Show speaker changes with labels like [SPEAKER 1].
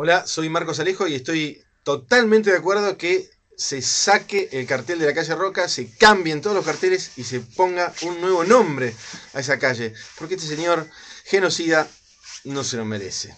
[SPEAKER 1] Hola, soy Marcos Alejo y estoy totalmente de acuerdo que se saque el cartel de la calle Roca, se cambien todos los carteles y se ponga un nuevo nombre a esa calle, porque este señor genocida no se lo merece.